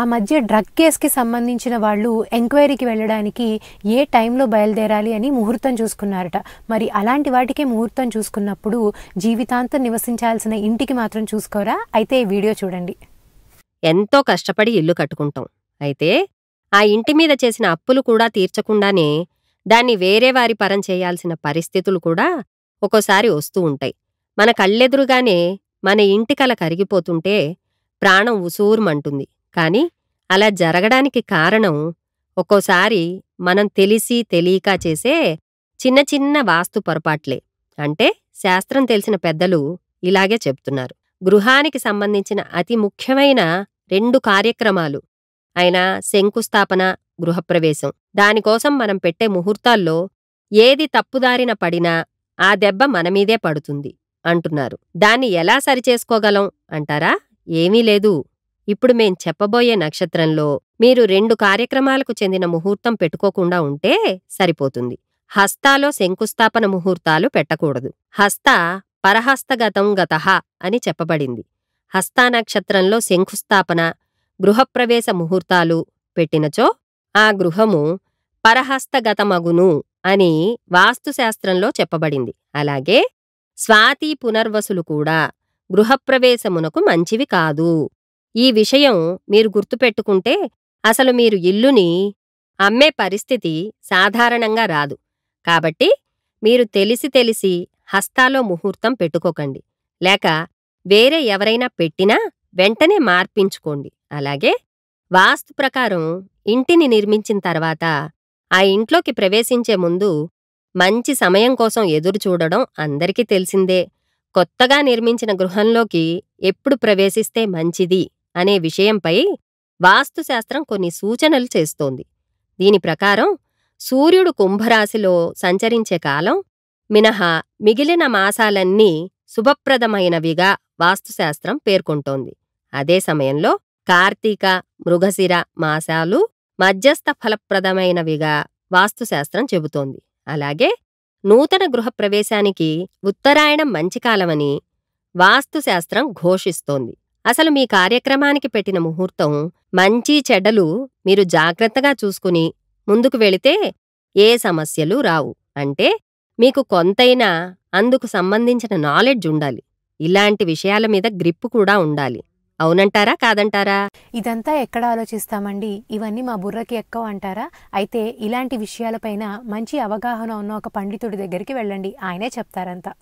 ఆ మధ్య డ్రగ్ కేసుకి సంబంధించిన వాళ్ళు ఎంక్వైరీకి వెళ్ళడానికి ఏ టైంలో బయలుదేరాలి అని ముహూర్తం చూసుకున్నారట మరి అలాంటి వాటికే ముహూర్తం చూసుకున్నప్పుడు జీవితాంతం నివసించాల్సిన ఇంటికి మాత్రం చూసుకోరా అయితే ఈ వీడియో చూడండి ఎంతో కష్టపడి ఇల్లు కట్టుకుంటాం అయితే ఆ ఇంటి మీద చేసిన అప్పులు కూడా తీర్చకుండానే దాన్ని వేరే వారి పరం చేయాల్సిన పరిస్థితులు కూడా ఒక్కోసారి వస్తూ ఉంటాయి మన కళ్ళెదురుగానే మన ఇంటి కల కరిగిపోతుంటే ప్రాణం ఉసూరుమంటుంది కాని అలా జరగడానికి కారణం ఒక్కోసారి మనం తెలిసి తెలియక చేసే చిన్న చిన్న వాస్తు పొరపాట్లే అంటే శాస్త్రం తెలిసిన పెద్దలు ఇలాగే చెప్తున్నారు గృహానికి సంబంధించిన అతి ముఖ్యమైన రెండు కార్యక్రమాలు అయిన శంకుస్థాపన గృహప్రవేశం దానికోసం మనం పెట్టే ముహూర్తాల్లో ఏది తప్పుదారిన పడినా ఆ దెబ్బ మనమీదే పడుతుంది అంటున్నారు దాన్ని ఎలా సరిచేసుకోగలం అంటారా ఏమీ లేదు ఇప్పుడు మేం చెప్పబోయే నక్షత్రంలో మీరు రెండు కార్యక్రమాలకు చెందిన ముహూర్తం పెట్టుకోకుండా ఉంటే సరిపోతుంది హస్తాలో శంకుస్థాపన ముహూర్తాలు పెట్టకూడదు హస్త పరహస్తగతం గత అని చెప్పబడింది హస్తా నక్షత్రంలో శంకుస్థాపన గృహప్రవేశ ముహూర్తాలు పెట్టినచో ఆ గృహము పరహస్తగతమగును అని వాస్తుశాస్త్రంలో చెప్పబడింది అలాగే స్వాతి పునర్వసులు కూడా గృహప్రవేశమునకు మంచివి కాదు ఈ విషయం మీరు గుర్తుపెట్టుకుంటే అసలు మీరు ఇల్లుని అమ్మే పరిస్థితి సాధారణంగా రాదు కాబట్టి మీరు తెలిసి తెలిసి హస్తాలో ముహూర్తం పెట్టుకోకండి లేక వేరే ఎవరైనా పెట్టినా వెంటనే మార్పించుకోండి అలాగే వాస్తు ప్రకారం ఇంటిని నిర్మించిన తర్వాత ఆ ఇంట్లోకి ప్రవేశించే ముందు మంచి సమయం కోసం ఎదురు చూడడం అందరికీ తెలిసిందే కొత్తగా నిర్మించిన గృహంలోకి ఎప్పుడు ప్రవేశిస్తే మంచిది అనే విషయంపై వాస్తుశాస్త్రం కొన్ని సూచనలు చేస్తోంది దీని ప్రకారం సూర్యుడు కుంభరాశిలో సంచరించే కాలం మినహా మిగిలిన మాసాలన్నీ శుభప్రదమైనవిగా వాస్తుశాస్త్రం పేర్కొంటోంది అదే సమయంలో కార్తీక మృగశిర మాసాలు మధ్యస్థ ఫలప్రదమైనవిగా వాస్తుశాస్త్రం చెబుతోంది అలాగే నూతన గృహప్రవేశానికి ఉత్తరాయణం మంచికాలమని వాస్తుశాస్త్రం ఘోషిస్తోంది అసలు మీ కార్యక్రమానికి పెట్టిన ముహూర్తం మంచి చెడ్డలు మీరు జాగ్రత్తగా చూసుకుని ముందుకు వెళితే ఏ సమస్యలు రావు అంటే మీకు కొంతైనా అందుకు సంబంధించిన నాలెడ్జ్ ఉండాలి ఇలాంటి విషయాల మీద గ్రిప్ కూడా ఉండాలి అవునంటారా కాదంటారా ఇదంతా ఎక్కడ ఆలోచిస్తామండి ఇవన్నీ మా బుర్రకి ఎక్కువ అంటారా అయితే ఇలాంటి విషయాలపైన మంచి అవగాహన ఉన్న ఒక పండితుడి దగ్గరికి వెళ్ళండి ఆయనే చెప్తారంతా